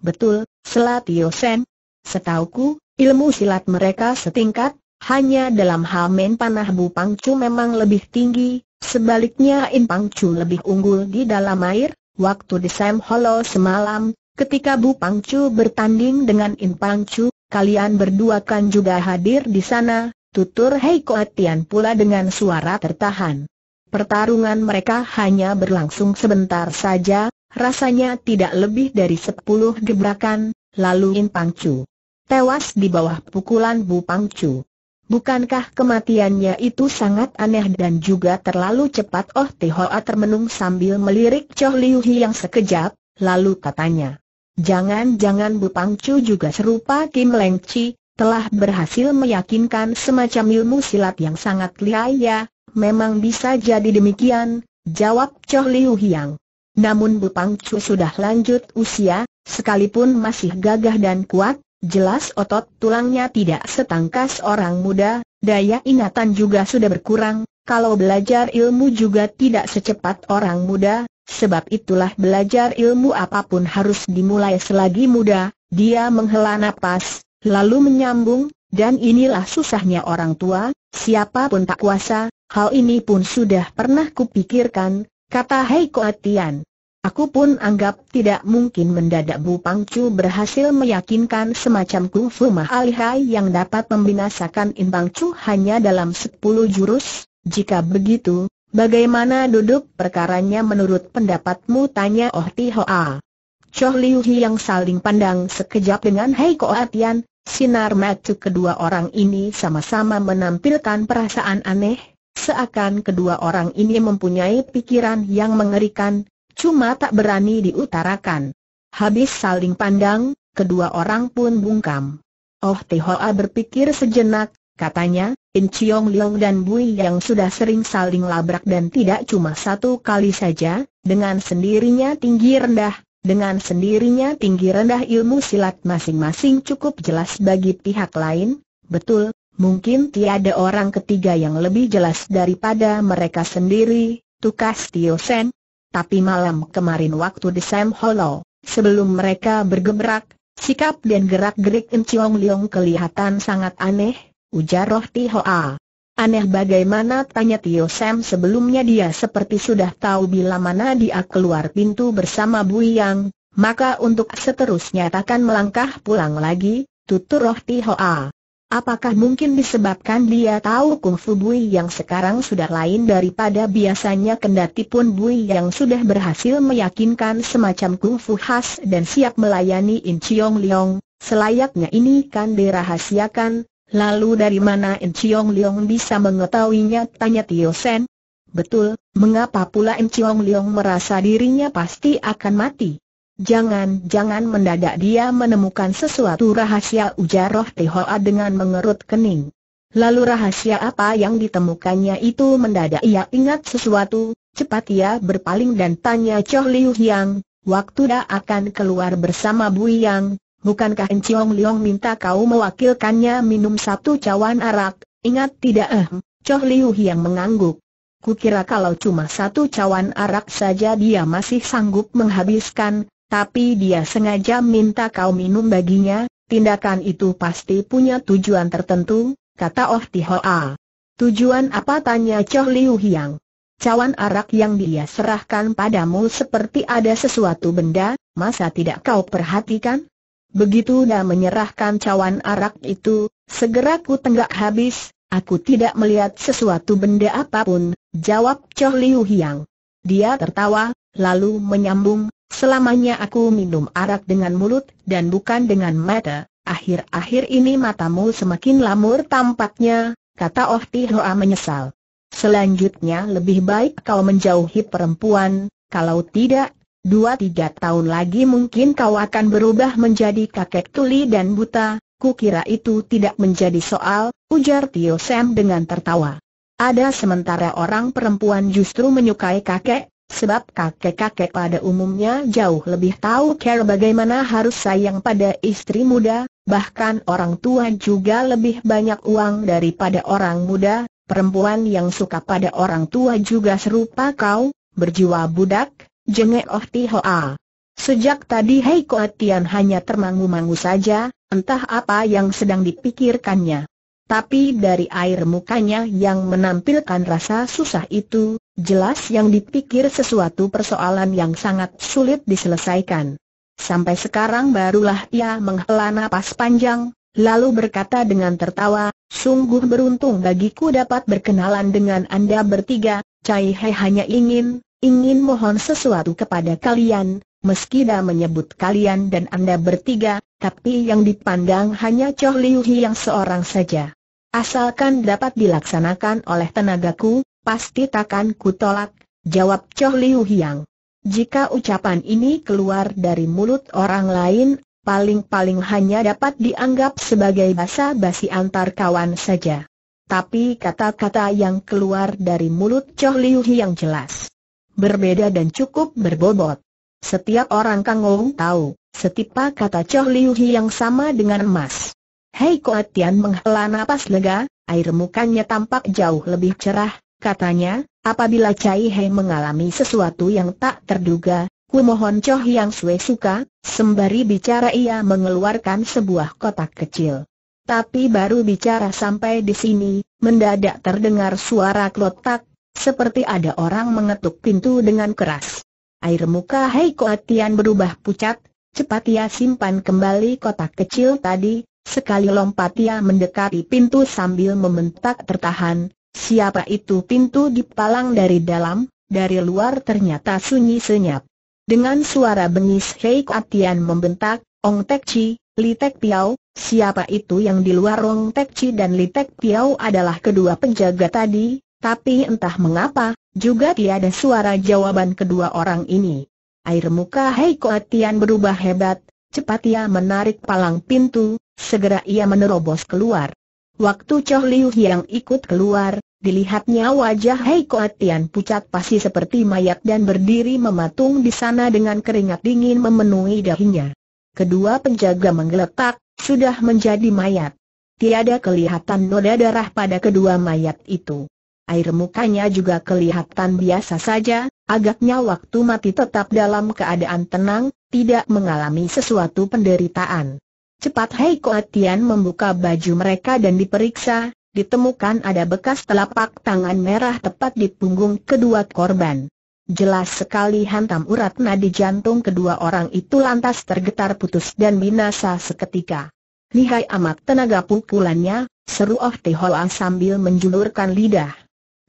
betul, Selatio Sen. Setauku, ilmu silat mereka setingkat, hanya dalam hal main panah Bu Pangcu memang lebih tinggi, sebaliknya In Pang lebih unggul di dalam air, waktu di Sam Hollow semalam, ketika Bu Pangcu bertanding dengan In Pang kalian berdua kan juga hadir di sana, tutur Hei Koatian pula dengan suara tertahan. Pertarungan mereka hanya berlangsung sebentar saja, rasanya tidak lebih dari sepuluh gebrakan, lalu In Pangcu tewas di bawah pukulan Bu Pangcu. Bukankah kematiannya itu sangat aneh dan juga terlalu cepat Oh Tihoa termenung sambil melirik Choh Liu yang sekejap, lalu katanya. Jangan-jangan Bu Pangcu juga serupa Kim Leng Chi, telah berhasil meyakinkan semacam ilmu silat yang sangat lihai ya, Memang bisa jadi demikian, jawab Choh Liu Hiang. Namun Bu Chu sudah lanjut usia, sekalipun masih gagah dan kuat, jelas otot tulangnya tidak setangkas orang muda, daya ingatan juga sudah berkurang, kalau belajar ilmu juga tidak secepat orang muda, sebab itulah belajar ilmu apapun harus dimulai selagi muda, dia menghela napas, lalu menyambung, dan inilah susahnya orang tua, siapapun tak kuasa, Hal ini pun sudah pernah kupikirkan, kata Hei Koatian. Aku pun anggap tidak mungkin mendadak Bu Pangcu berhasil meyakinkan semacam kungfu mahalihai yang dapat membinasakan In Pangcu hanya dalam 10 jurus. Jika begitu, bagaimana duduk perkaranya menurut pendapatmu? Tanya Oh Ti Hoa. Choh Liu Hi yang saling pandang sekejap dengan Hei Koatian, sinar mata kedua orang ini sama-sama menampilkan perasaan aneh Seakan kedua orang ini mempunyai pikiran yang mengerikan, cuma tak berani diutarakan. Habis saling pandang, kedua orang pun bungkam. Oh Hoa berpikir sejenak, katanya, In Chiong Liong dan Bui yang sudah sering saling labrak dan tidak cuma satu kali saja, dengan sendirinya tinggi rendah, dengan sendirinya tinggi rendah ilmu silat masing-masing cukup jelas bagi pihak lain, betul, Mungkin tiada orang ketiga yang lebih jelas daripada mereka sendiri, tukas Tio Sen. Tapi malam kemarin waktu di Sam Hollow, sebelum mereka bergerak, sikap dan gerak-gerik Im Chiong Leong kelihatan sangat aneh, ujar Roh Tihoa. Aneh bagaimana tanya Tio Sam sebelumnya dia seperti sudah tahu bila mana dia keluar pintu bersama Bu Yang, maka untuk seterusnya takkan melangkah pulang lagi, tutur Roh Tihoa. Apakah mungkin disebabkan dia tahu kungfu Bui yang sekarang sudah lain daripada biasanya kendati pun Bui yang sudah berhasil meyakinkan semacam kungfu khas dan siap melayani In Chiong Liong, selayaknya ini kan dirahasiakan, lalu dari mana In Chiong Liong bisa mengetahuinya tanya Tio Sen. Betul, mengapa pula In Chiong Liong merasa dirinya pasti akan mati? Jangan-jangan mendadak dia menemukan sesuatu rahasia ujar Roh Tihoa dengan mengerut kening. Lalu rahasia apa yang ditemukannya itu mendadak ia ingat sesuatu, cepat ia berpaling dan tanya Choh Liu Yang, waktu dah akan keluar bersama Bu Yang, bukankah Enciong Liong minta kau mewakilkannya minum satu cawan arak, ingat tidak eh, Choh Liu Yang mengangguk. Kukira kalau cuma satu cawan arak saja dia masih sanggup menghabiskan, tapi dia sengaja minta kau minum baginya, tindakan itu pasti punya tujuan tertentu, kata Oh Tihoa. Tujuan apa tanya Choh Liu Hiang? Cawan arak yang dia serahkan padamu seperti ada sesuatu benda, masa tidak kau perhatikan? Begitu dia menyerahkan cawan arak itu, segera ku tenggak habis, aku tidak melihat sesuatu benda apapun, jawab Choh Liu Hiang. Dia tertawa, lalu menyambung, Selamanya aku minum arak dengan mulut, dan bukan dengan mata, akhir-akhir ini matamu semakin lamur tampaknya, kata Oh Tihoa menyesal. Selanjutnya lebih baik kau menjauhi perempuan, kalau tidak, dua tiga tahun lagi mungkin kau akan berubah menjadi kakek tuli dan buta, kukira itu tidak menjadi soal, ujar Tio Sam dengan tertawa. Ada sementara orang perempuan justru menyukai kakek, Sebab kakek-kakek pada umumnya jauh lebih tahu care bagaimana harus sayang pada istri muda, bahkan orang tua juga lebih banyak uang daripada orang muda, perempuan yang suka pada orang tua juga serupa kau, berjiwa budak, jengek Oh Tihoa. Sejak tadi Hei Koatian hanya termangu-mangu saja, entah apa yang sedang dipikirkannya. Tapi dari air mukanya yang menampilkan rasa susah itu, Jelas yang dipikir sesuatu persoalan yang sangat sulit diselesaikan. Sampai sekarang barulah ia menghela napas panjang, lalu berkata dengan tertawa, Sungguh beruntung bagiku dapat berkenalan dengan Anda bertiga, Cai He hanya ingin, ingin mohon sesuatu kepada kalian, meski dah menyebut kalian dan Anda bertiga, tapi yang dipandang hanya Choh Liu yang seorang saja. Asalkan dapat dilaksanakan oleh tenagaku, pasti takkan kutolak, jawab Choh Liu Hiang. Jika ucapan ini keluar dari mulut orang lain, paling-paling hanya dapat dianggap sebagai basa-basi antar kawan saja. Tapi kata-kata yang keluar dari mulut Choh Liu Hiang jelas. Berbeda dan cukup berbobot. Setiap orang Kangou tahu, setipa kata Choh Liu Hiang sama dengan emas. Hei Koatian menghela napas lega, air mukanya tampak jauh lebih cerah, Katanya, apabila Cai Hei mengalami sesuatu yang tak terduga, ku mohon Choh Yang Sue suka, sembari bicara ia mengeluarkan sebuah kotak kecil. Tapi baru bicara sampai di sini, mendadak terdengar suara klotak, seperti ada orang mengetuk pintu dengan keras. Air muka Hei Koatian berubah pucat, cepat ia simpan kembali kotak kecil tadi, sekali lompat ia mendekati pintu sambil membentak tertahan, Siapa itu pintu dipalang dari dalam, dari luar ternyata sunyi senyap. Dengan suara bengis Hei Atian membentak, Ong Tek Chi, Li Tek Piao, siapa itu yang di luar Ong Tek Chi dan Li Tek Piao adalah kedua penjaga tadi, tapi entah mengapa, juga tiada suara jawaban kedua orang ini. Air muka Hei Atian berubah hebat, cepat ia menarik palang pintu, segera ia menerobos keluar. Waktu Choh Liu yang ikut keluar, Dilihatnya wajah Hei Koatian pucat pasi seperti mayat dan berdiri mematung di sana dengan keringat dingin memenuhi dahinya. Kedua penjaga menggeletak, sudah menjadi mayat. Tiada kelihatan noda darah pada kedua mayat itu. Air mukanya juga kelihatan biasa saja, agaknya waktu mati tetap dalam keadaan tenang, tidak mengalami sesuatu penderitaan. Cepat Hei Koatian membuka baju mereka dan diperiksa, ditemukan ada bekas telapak tangan merah tepat di punggung kedua korban. Jelas sekali hantam urat nadi jantung kedua orang itu lantas tergetar putus dan binasa seketika. Lihai amat tenaga pukulannya, seru Oh Tehoa sambil menjulurkan lidah.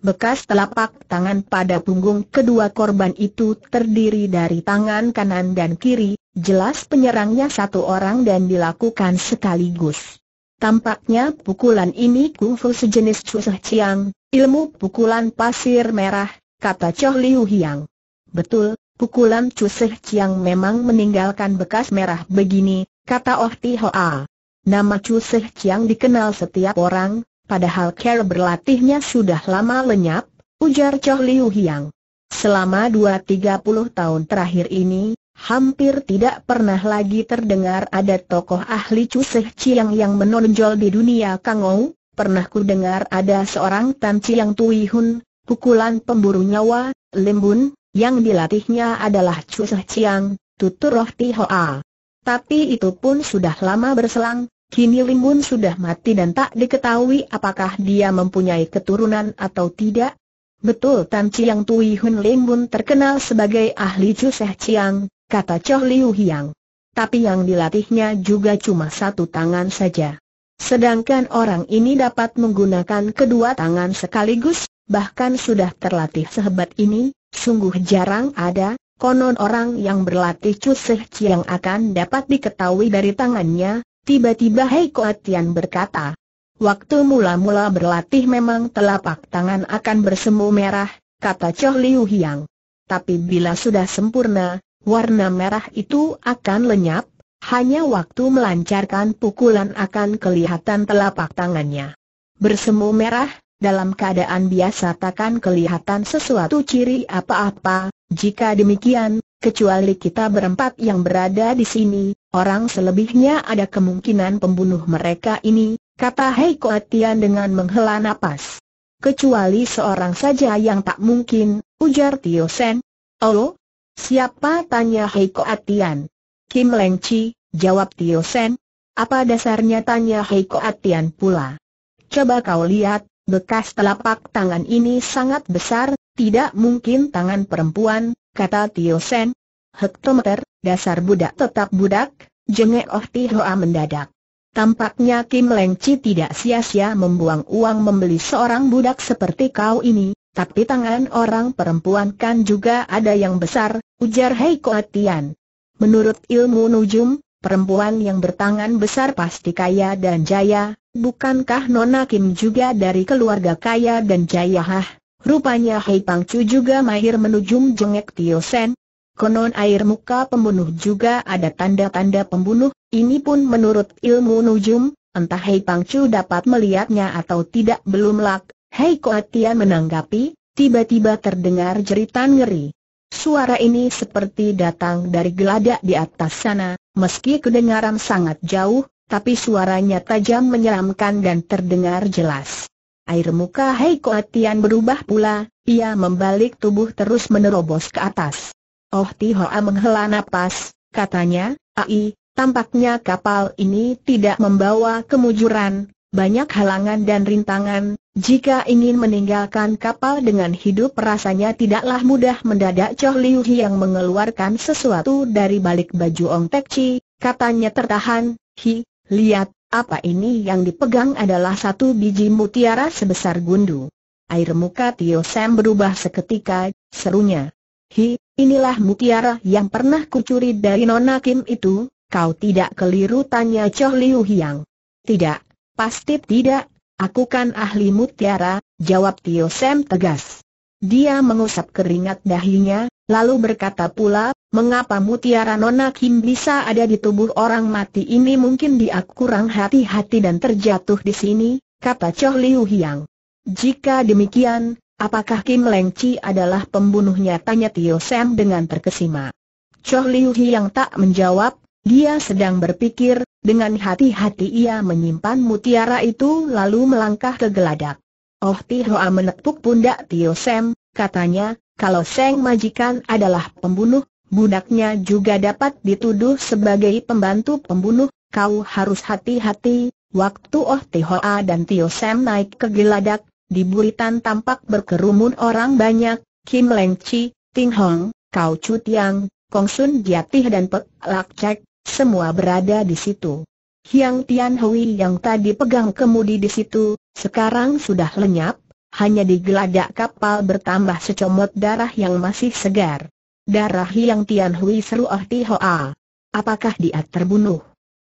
Bekas telapak tangan pada punggung kedua korban itu terdiri dari tangan kanan dan kiri, jelas penyerangnya satu orang dan dilakukan sekaligus. Tampaknya pukulan ini kungfu sejenis cusuh ciang, ilmu pukulan pasir merah, kata Choh Liu Hiang. Betul, pukulan cuseh ciang memang meninggalkan bekas merah begini, kata Oh Ti Hoa. Nama cuseh ciang dikenal setiap orang, padahal Care berlatihnya sudah lama lenyap, ujar Choh Liu Hiang. Selama 2-30 tahun terakhir ini, Hampir tidak pernah lagi terdengar ada tokoh ahli Cuseh Chiang yang menonjol di dunia Kangou, pernah ku dengar ada seorang Tan Chiang Tui Hun, pukulan pemburu nyawa, limbun, yang dilatihnya adalah Cuseh Chiang, tutur Roh A. Tapi itu pun sudah lama berselang, kini limbun sudah mati dan tak diketahui apakah dia mempunyai keturunan atau tidak. Betul Tan Chiang Tui Hun Limbun terkenal sebagai ahli Cuseh Chiang, kata Choh Liu Hiang. Tapi yang dilatihnya juga cuma satu tangan saja. Sedangkan orang ini dapat menggunakan kedua tangan sekaligus, bahkan sudah terlatih sehebat ini, sungguh jarang ada, konon orang yang berlatih Cuseh yang akan dapat diketahui dari tangannya, tiba-tiba Hei Koatian berkata. Waktu mula-mula berlatih memang telapak tangan akan bersemu merah, kata Choh Liu Hiang. Tapi bila sudah sempurna, warna merah itu akan lenyap, hanya waktu melancarkan pukulan akan kelihatan telapak tangannya. Bersemu merah, dalam keadaan biasa takkan kelihatan sesuatu ciri apa-apa, jika demikian, kecuali kita berempat yang berada di sini, orang selebihnya ada kemungkinan pembunuh mereka ini, kata Hei Koatian dengan menghela napas. Kecuali seorang saja yang tak mungkin, ujar Tio Sen. Oh, Siapa tanya Heiko Atian? Kim Leng Chi, jawab Tio Sen. Apa dasarnya tanya Heiko Atian pula? Coba kau lihat, bekas telapak tangan ini sangat besar, tidak mungkin tangan perempuan, kata Tio Sen. Hektometer, dasar budak tetap budak, jengek Oh Tihoa mendadak. Tampaknya Kim Leng Chi tidak sia-sia membuang uang membeli seorang budak seperti kau ini, tapi tangan orang perempuan kan juga ada yang besar, ujar Hei Koatian. Menurut ilmu Nujum, perempuan yang bertangan besar pasti kaya dan jaya, bukankah Nona Kim juga dari keluarga kaya dan jaya hah? Rupanya Hei Pangcu juga mahir menujum jengek Tio Sen. Konon air muka pembunuh juga ada tanda-tanda pembunuh, ini pun menurut ilmu Nujum, entah Hei Pangcu dapat melihatnya atau tidak belum lak, Hei Koatian menanggapi, tiba-tiba terdengar jeritan ngeri. Suara ini seperti datang dari geladak di atas sana, meski kedengaran sangat jauh, tapi suaranya tajam menyeramkan dan terdengar jelas. Air muka Hei Koatian berubah pula, ia membalik tubuh terus menerobos ke atas. Oh Tihoa menghela napas, katanya, Ai, tampaknya kapal ini tidak membawa kemujuran, banyak halangan dan rintangan, jika ingin meninggalkan kapal dengan hidup rasanya tidaklah mudah mendadak Choh Liu yang mengeluarkan sesuatu dari balik baju Ong Tek Chi, katanya tertahan, hi, lihat, apa ini yang dipegang adalah satu biji mutiara sebesar gundu. Air muka Tio Sam berubah seketika, serunya. Hi, inilah mutiara yang pernah kucuri dari Nona Kim itu, kau tidak keliru tanya Choh Liu Hiang. Tidak, Pasti tidak, aku kan ahli mutiara, jawab Tio Sam tegas. Dia mengusap keringat dahinya, lalu berkata pula, mengapa mutiara Nona Kim bisa ada di tubuh orang mati ini mungkin dia kurang hati-hati dan terjatuh di sini, kata Choh Liu Hiang. Jika demikian, apakah Kim Leng Chi adalah pembunuhnya tanya Tio Sam dengan terkesima. Choh Liu Hiang tak menjawab, dia sedang berpikir, dengan hati-hati ia menyimpan mutiara itu lalu melangkah ke geladak. Oh Hoa menepuk pundak Tio Sam, katanya, kalau Seng majikan adalah pembunuh, budaknya juga dapat dituduh sebagai pembantu pembunuh, kau harus hati-hati. Waktu Oh Hoa dan Tio Sam naik ke geladak, di buritan tampak berkerumun orang banyak, Kim Leng Chi, Ting Hong, Kau Chu Tiang, Kong Sun Jiatih dan Pek Lak Cek, semua berada di situ. Hiang Tian Hui yang tadi pegang kemudi di situ, sekarang sudah lenyap, hanya di geladak kapal bertambah secomot darah yang masih segar. Darah Hiang Tian Hui seru Oh Tihoa. Apakah dia terbunuh?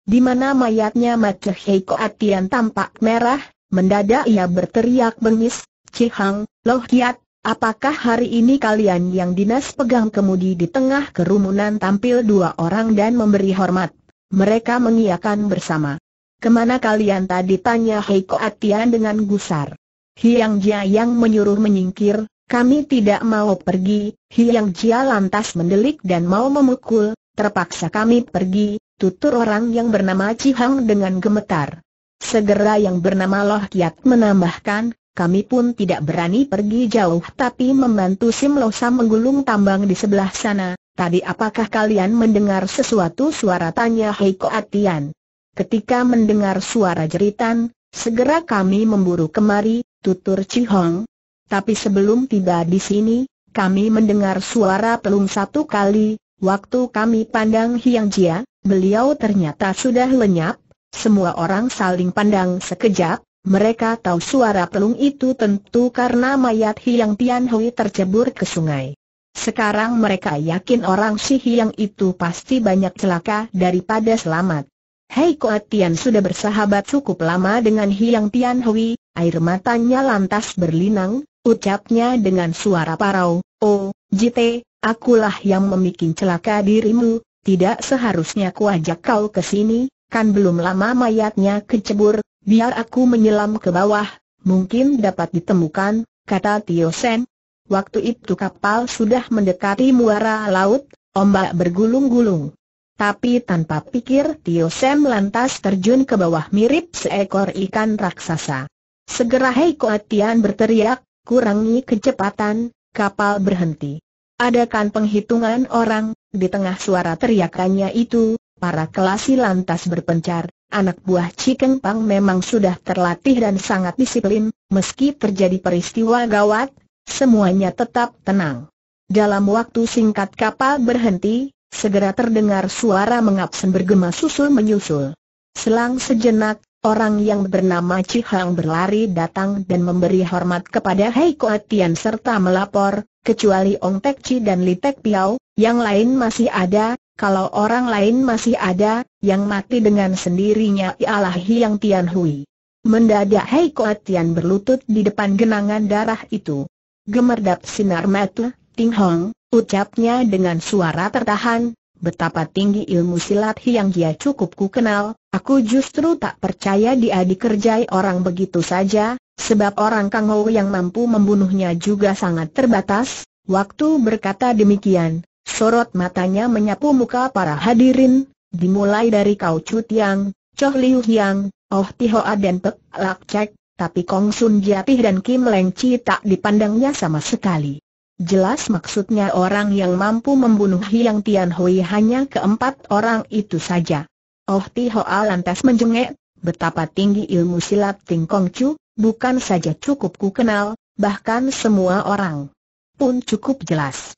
Di mana mayatnya Mace Hei Koat Tian tampak merah, mendadak ia berteriak bengis, Cihang, Loh Kiat, Apakah hari ini kalian yang dinas pegang kemudi di tengah kerumunan tampil dua orang dan memberi hormat? Mereka mengiakan bersama. Kemana kalian tadi tanya Heiko Atian dengan gusar. Hiang Jia yang menyuruh menyingkir, kami tidak mau pergi, Hiang Jia lantas mendelik dan mau memukul, terpaksa kami pergi, tutur orang yang bernama Cihang dengan gemetar. Segera yang bernama Loh Kiat menambahkan, kami pun tidak berani pergi jauh tapi membantu Simlosa menggulung tambang di sebelah sana. Tadi apakah kalian mendengar sesuatu suara tanya Heiko Atian? Ketika mendengar suara jeritan, segera kami memburu kemari, tutur Cihong. Tapi sebelum tiba di sini, kami mendengar suara pelung satu kali, waktu kami pandang Hiang Jia, beliau ternyata sudah lenyap, semua orang saling pandang sekejap, mereka tahu suara pelung itu tentu karena mayat Hiang Tianhui tercebur ke sungai. Sekarang mereka yakin orang si Hiang itu pasti banyak celaka daripada selamat. Hei Koat Tian sudah bersahabat cukup lama dengan Hiang Tianhui, air matanya lantas berlinang, ucapnya dengan suara parau, Oh, Jite, akulah yang memikin celaka dirimu, tidak seharusnya ku ajak kau ke sini, kan belum lama mayatnya kecebur, Biar aku menyelam ke bawah, mungkin dapat ditemukan, kata Tio Sen. Waktu itu kapal sudah mendekati muara laut, ombak bergulung-gulung. Tapi tanpa pikir Tio Sen lantas terjun ke bawah mirip seekor ikan raksasa. Segera Hei Koatian berteriak, kurangi kecepatan, kapal berhenti. Adakan penghitungan orang, di tengah suara teriakannya itu, para kelasi lantas berpencar, Anak buah Cikeng Pang memang sudah terlatih dan sangat disiplin, meski terjadi peristiwa gawat, semuanya tetap tenang. Dalam waktu singkat kapal berhenti, segera terdengar suara mengapsen bergema susul-menyusul. Selang sejenak, orang yang bernama Cihang berlari datang dan memberi hormat kepada Hei Koatian serta melapor, kecuali Ong Tek Chi dan Li Tek Piao, yang lain masih ada, kalau orang lain masih ada, yang mati dengan sendirinya ialah Hiang Tian Hui. Mendadak Hei Kuat Tian berlutut di depan genangan darah itu. Gemerdap sinar mata, Ting Hong, ucapnya dengan suara tertahan, betapa tinggi ilmu silat Hiang dia cukup ku kenal, aku justru tak percaya dia dikerjai orang begitu saja, Sebab orang Kang Ho yang mampu membunuhnya juga sangat terbatas, waktu berkata demikian, sorot matanya menyapu muka para hadirin, dimulai dari Kau Chu Tiang, Choh Liu Yang, Oh Tihoa dan Pek Lak Cek, tapi Kong Sun Jiapih dan Kim Leng Chi tak dipandangnya sama sekali. Jelas maksudnya orang yang mampu membunuh Yang Tian Hui hanya keempat orang itu saja. Oh Tihoa lantas menjengek, betapa tinggi ilmu silat Ting Kong Chu, bukan saja cukup ku kenal, bahkan semua orang pun cukup jelas.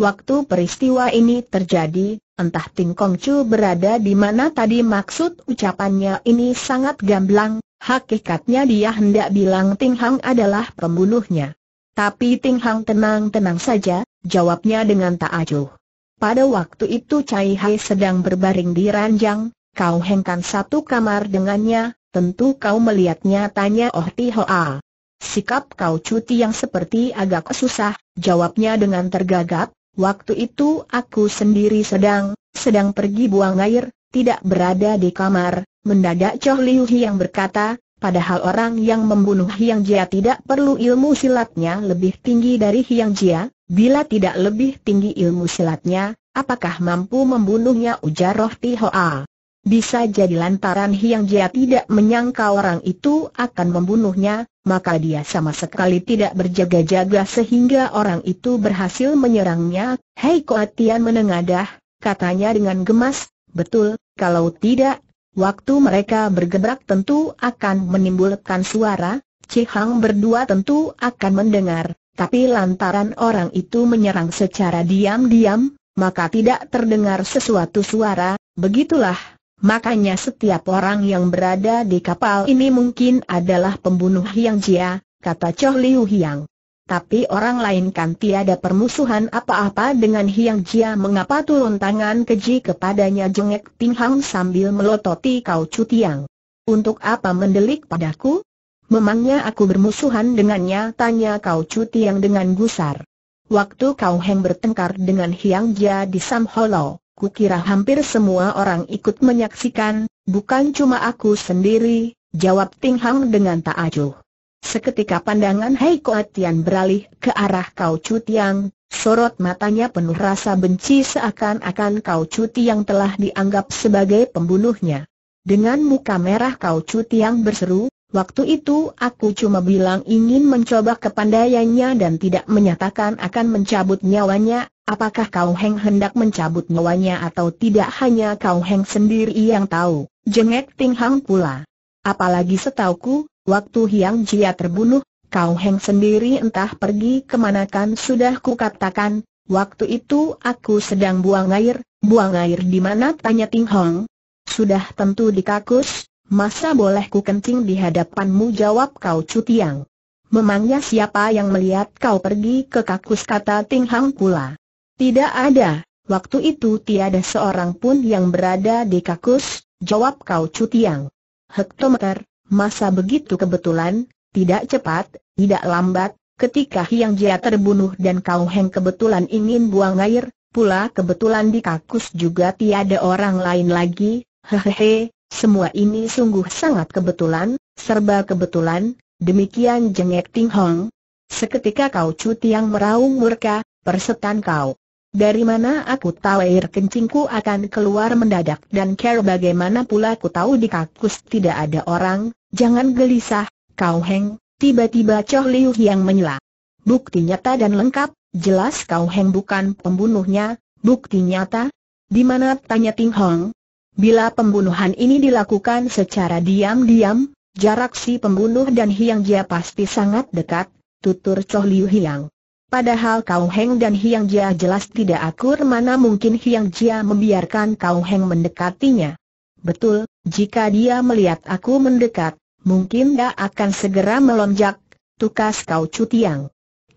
Waktu peristiwa ini terjadi, entah Ting Kong Chu berada di mana tadi maksud ucapannya ini sangat gamblang, hakikatnya dia hendak bilang Ting Hang adalah pembunuhnya. Tapi Ting Hang tenang-tenang saja, jawabnya dengan tak acuh. Pada waktu itu Cai Hai sedang berbaring di ranjang, kau hengkan satu kamar dengannya, tentu kau melihatnya tanya Oh Ti Hoa. Sikap kau cuti yang seperti agak susah, jawabnya dengan tergagap, Waktu itu aku sendiri sedang, sedang pergi buang air, tidak berada di kamar, mendadak Choh Liu yang berkata, padahal orang yang membunuh Hiang Jia tidak perlu ilmu silatnya lebih tinggi dari Hiang Jia, bila tidak lebih tinggi ilmu silatnya, apakah mampu membunuhnya ujar Roh Hoa? Bisa jadi lantaran Hiang Jia tidak menyangka orang itu akan membunuhnya, maka dia sama sekali tidak berjaga-jaga sehingga orang itu berhasil menyerangnya. Hei Koatian menengadah, katanya dengan gemas, betul, kalau tidak, waktu mereka bergebrak tentu akan menimbulkan suara, Cihang berdua tentu akan mendengar, tapi lantaran orang itu menyerang secara diam-diam, maka tidak terdengar sesuatu suara, begitulah Makanya setiap orang yang berada di kapal ini mungkin adalah pembunuh Yang Jia, kata Choh Liu Hiang. Tapi orang lain kan tiada permusuhan apa-apa dengan Hiang Jia mengapa turun tangan keji kepadanya jengek Ting Hang sambil melototi kau Tiang. Untuk apa mendelik padaku? Memangnya aku bermusuhan dengannya tanya kau Tiang dengan gusar. Waktu kau Heng bertengkar dengan Hiang Jia di Sam Hollow kukira hampir semua orang ikut menyaksikan, bukan cuma aku sendiri, jawab Ting Hang dengan tak acuh. Seketika pandangan Hei Koatian beralih ke arah Kau Tiang, sorot matanya penuh rasa benci seakan-akan Kau Tiang telah dianggap sebagai pembunuhnya. Dengan muka merah Kau Tiang berseru, Waktu itu aku cuma bilang ingin mencoba kepandaiannya dan tidak menyatakan akan mencabut nyawanya, Apakah Kau Heng hendak mencabut nyawanya atau tidak hanya Kau Heng sendiri yang tahu, jengek Ting Hang pula. Apalagi setauku, waktu Hiang Jia terbunuh, Kau Heng sendiri entah pergi kan? sudah kukatakan, waktu itu aku sedang buang air, buang air di mana tanya Ting Hang. Sudah tentu di kakus, masa boleh ku kencing di hadapanmu jawab kau tiang. Memangnya siapa yang melihat kau pergi ke kakus kata Ting Hang pula. Tidak ada, waktu itu tiada seorang pun yang berada di kakus, jawab kau Cutiang. Hektometer, masa begitu kebetulan, tidak cepat, tidak lambat, ketika Hiang Jia terbunuh dan kau Heng kebetulan ingin buang air, pula kebetulan di kakus juga tiada orang lain lagi, hehehe, semua ini sungguh sangat kebetulan, serba kebetulan, demikian jengek Ting Hong. Seketika kau Cutiang meraung murka, persetan kau. Dari mana aku tahu air kencingku akan keluar mendadak dan care bagaimana pula aku tahu di kakus tidak ada orang, jangan gelisah, kau heng, tiba-tiba Choh Liu yang menyela. Bukti nyata dan lengkap, jelas kau heng bukan pembunuhnya, bukti nyata? Di mana tanya Ting Hong? Bila pembunuhan ini dilakukan secara diam-diam, jarak si pembunuh dan Hiang Jia pasti sangat dekat, tutur Choh Liu Hiang. Padahal Kau Heng dan Hiang Jia jelas tidak akur mana mungkin Hiang Jia membiarkan Kau Heng mendekatinya. Betul, jika dia melihat aku mendekat, mungkin dia akan segera melonjak, tukas Kau Cutiang.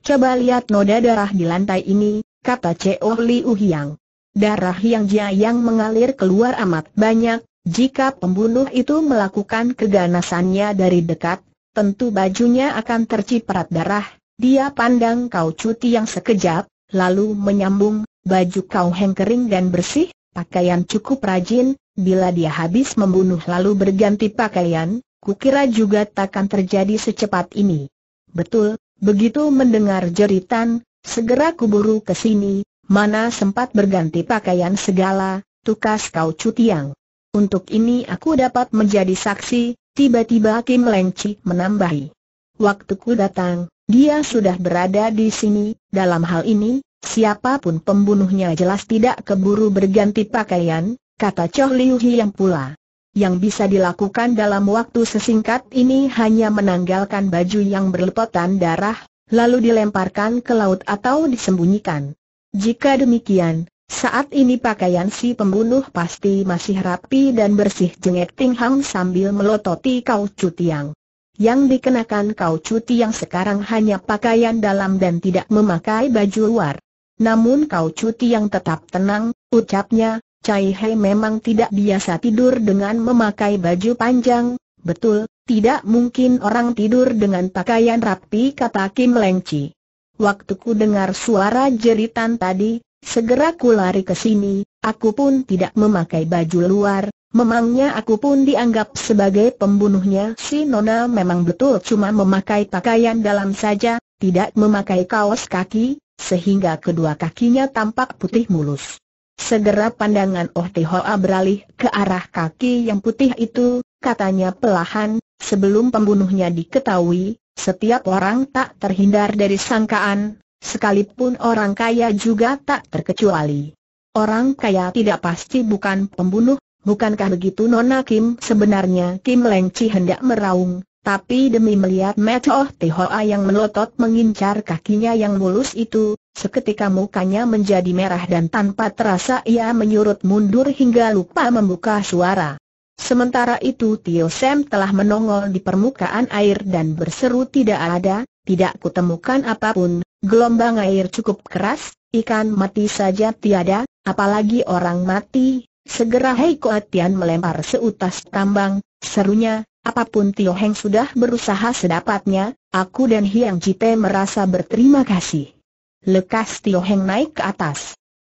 Coba lihat noda darah di lantai ini, kata Cheo Liu Hiang. Darah Hiang Jia yang mengalir keluar amat banyak, jika pembunuh itu melakukan keganasannya dari dekat, tentu bajunya akan terciprat darah, dia pandang kau cuti yang sekejap, lalu menyambung, baju kau heng kering dan bersih, pakaian cukup rajin, bila dia habis membunuh lalu berganti pakaian, kukira juga takkan terjadi secepat ini. Betul, begitu mendengar jeritan, segera kuburu ke sini, mana sempat berganti pakaian segala, tukas kau cuti yang. Untuk ini aku dapat menjadi saksi, tiba-tiba Kim Lengci menambahi. Waktuku datang, dia sudah berada di sini, dalam hal ini, siapapun pembunuhnya jelas tidak keburu berganti pakaian, kata Choh Liu Hiang pula. Yang bisa dilakukan dalam waktu sesingkat ini hanya menanggalkan baju yang berlepotan darah, lalu dilemparkan ke laut atau disembunyikan. Jika demikian, saat ini pakaian si pembunuh pasti masih rapi dan bersih jengek Ting Hang sambil melototi kau cutiang yang dikenakan kau cuti yang sekarang hanya pakaian dalam dan tidak memakai baju luar. Namun kau cuti yang tetap tenang, ucapnya, Cai He memang tidak biasa tidur dengan memakai baju panjang, betul, tidak mungkin orang tidur dengan pakaian rapi kata Kim Lengci. Chi. Waktu ku dengar suara jeritan tadi, segera ku lari ke sini, aku pun tidak memakai baju luar, Memangnya aku pun dianggap sebagai pembunuhnya si Nona memang betul cuma memakai pakaian dalam saja, tidak memakai kaos kaki, sehingga kedua kakinya tampak putih mulus. Segera pandangan Oh Tihoa beralih ke arah kaki yang putih itu, katanya pelahan, sebelum pembunuhnya diketahui, setiap orang tak terhindar dari sangkaan, sekalipun orang kaya juga tak terkecuali. Orang kaya tidak pasti bukan pembunuh, Bukankah begitu Nona Kim? Sebenarnya Kim Leng Chi hendak meraung, tapi demi melihat Oh Tihoa yang melotot mengincar kakinya yang mulus itu, seketika mukanya menjadi merah dan tanpa terasa ia menyurut mundur hingga lupa membuka suara. Sementara itu Tio Sam telah menongol di permukaan air dan berseru tidak ada, tidak kutemukan apapun, gelombang air cukup keras, ikan mati saja tiada, apalagi orang mati, Segera Hei Koatian melempar seutas tambang, serunya, apapun Tio Heng sudah berusaha sedapatnya, aku dan Hiang Jite merasa berterima kasih. Lekas Tio Heng naik ke atas.